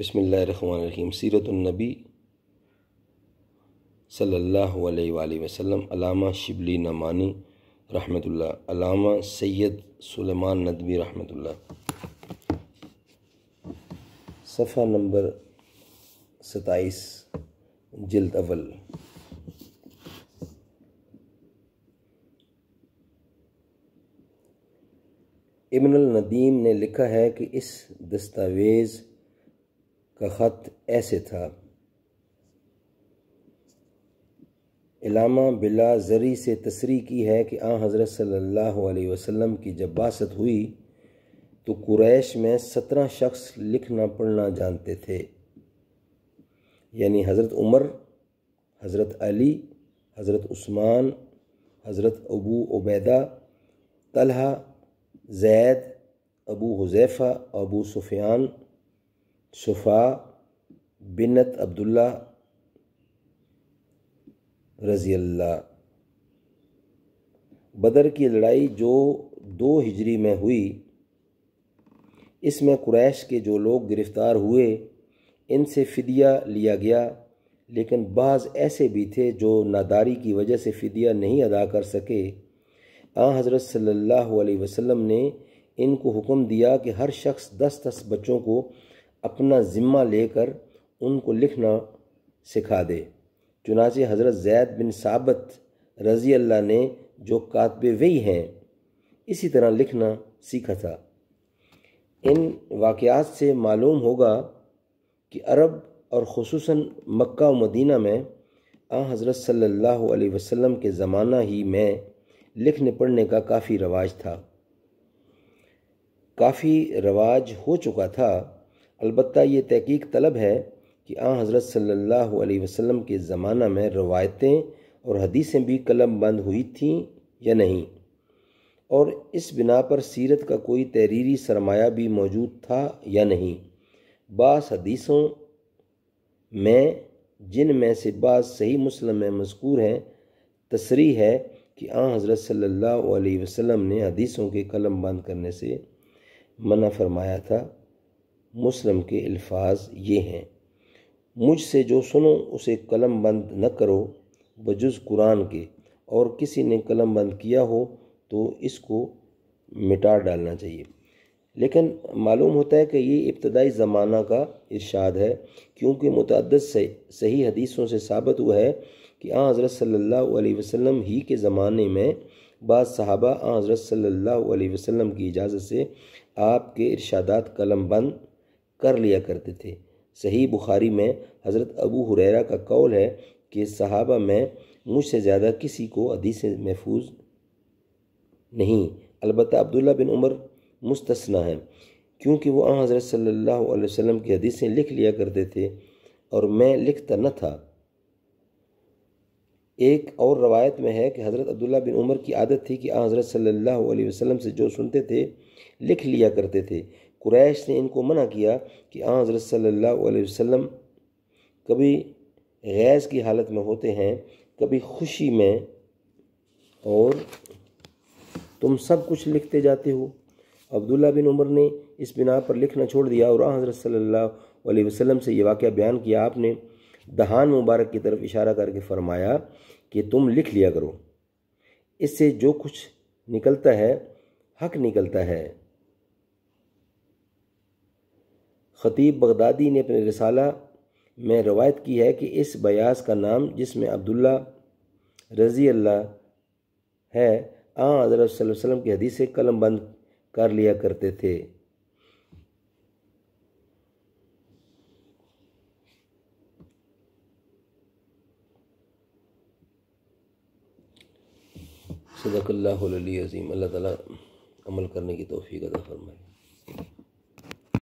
बसमीम सीरतुलनबी सल्ला वसम अलामा शिबली नमानी रहमतुल्लाह अलामा सैयद सुलेमान नदवी रहमतुल्लाह सफ़ा नंबर सताईस जल्द अवल इमन नदीम ने लिखा है कि इस दस्तावेज़ का ख़त ऐसे था इलामा बिला जरी से तसरी की है कि आ हज़रत सल्लल्लाहु अलैहि वसल्लम की जब बासत हुई तो कुरैश में सत्रह शख्स लिखना पढ़ना जानते थे यानी हज़रत उमर हज़रत अली हज़रत उस्मान हज़रत अबू उबैदा तलहा जैद अबू हुजैफ़ा अबू सुफियान शफा बिनत अब्दुल्ला रज़ी अल्लाह बदर की लड़ाई जो दो हिजरी में हुई इसमें कुरैश के जो लोग गिरफ़्तार हुए इनसे फदिया लिया गया लेकिन बाज़ ऐसे भी थे जो नादारी की वजह से फ़दिया नहीं अदा कर सके आ हज़रत सल्लल्लाहु अलैहि वसल्लम ने इनको हुक्म दिया कि हर शख्स दस दस बच्चों को अपना ज़िम्मा लेकर उनको लिखना सिखा दे चुनाचे हज़रत जैद बिन साबत रज़ी अल्लाह ने जो कातब वही हैं इसी तरह लिखना सीखा था इन वाक़ात से मालूम होगा कि अरब और खसूस मक्का मदीना में आ हज़रत सल्लल्लाहु अलैहि वसल्लम के ज़माना ही में लिखने पढ़ने का काफ़ी रवाज था काफ़ी रवाज हो चुका था अलबत् ये तहकीक तलब है कि आ हज़रत सल्लल्लाहु अलैहि वसल्लम के ज़माना में रवायतें और हदीसें भी कलम बंद हुई थीं या नहीं और इस बिना पर सीरत का कोई तहरीरी सरमाया भी मौजूद था या नहीं बास हदीसों में जिन में से बास सही मुस्लिम में मजकूर हैं तसरी है कि आ हज़रत सल्लल्लाहु अलैहि वसल्लम ने हदीसों के कलम बंद करने से मना फरमाया था मुस्लिम के अल्फाज ये हैं मुझसे जो सुनो उसे कलम बंद न करो बजुज कुरान के और किसी ने कलम बंद किया हो तो इसको मिटा डालना चाहिए लेकिन मालूम होता है कि ये इब्तदाई ज़माना का इर्शाद है क्योंकि मुतद से सही हदीसों से साबित हुआ है कि आ हज़रत सल्ला वसम ही के ज़माने में बाद सहाबा आ हज़रत सल्ला वसम की इजाज़त से आपके इर्शादात कलम बंद कर लिया करते थे सही बुखारी में हज़रत अबू हुरैरा का कौल है कि सहाबा में मुझसे ज़्यादा किसी को से महफूज नहीं अलबत् अब्दुल्ला बिन उमर मुस्तना है क्योंकि वह हज़रत सल्लल्लाहु अलैहि वसल्लम की हदीसें लिख लिया करते थे और मैं लिखता न था एक और रवायत में है कि हज़रत अब्दुल्ला बिन उमर की आदत थी कि हज़रत सल्लल्लाहु अलैहि वसल्लम से जो सुनते थे लिख लिया करते थे कुरैश ने इनको मना किया कि आ हज़रत सल्ला वसम कभी गैज़ की हालत में होते हैं कभी खुशी में और तुम सब कुछ लिखते जाते हो अब्दुल्ला बिन उमर ने इस बिना पर लिखना छोड़ दिया और आ हज़रत सल्ला वसम से ये वाक़ बयान किया आपने दहान मुबारक की तरफ इशारा करके फरमाया कि तुम लिख लिया करो इससे जो कुछ निकलता है हक निकलता है ख़तीब बगदादी ने अपने रसाला में रवायत की है कि इस बयास का नाम जिसमें अब्दुल्ला रज़ी अल्लाह है आ हज़रत वसम की हदीस से कलम बंद कर लिया करते थे सदकल्ला अज़ीम अल्लाह ताला अमल करने की तोफ़ी अदा फरमाए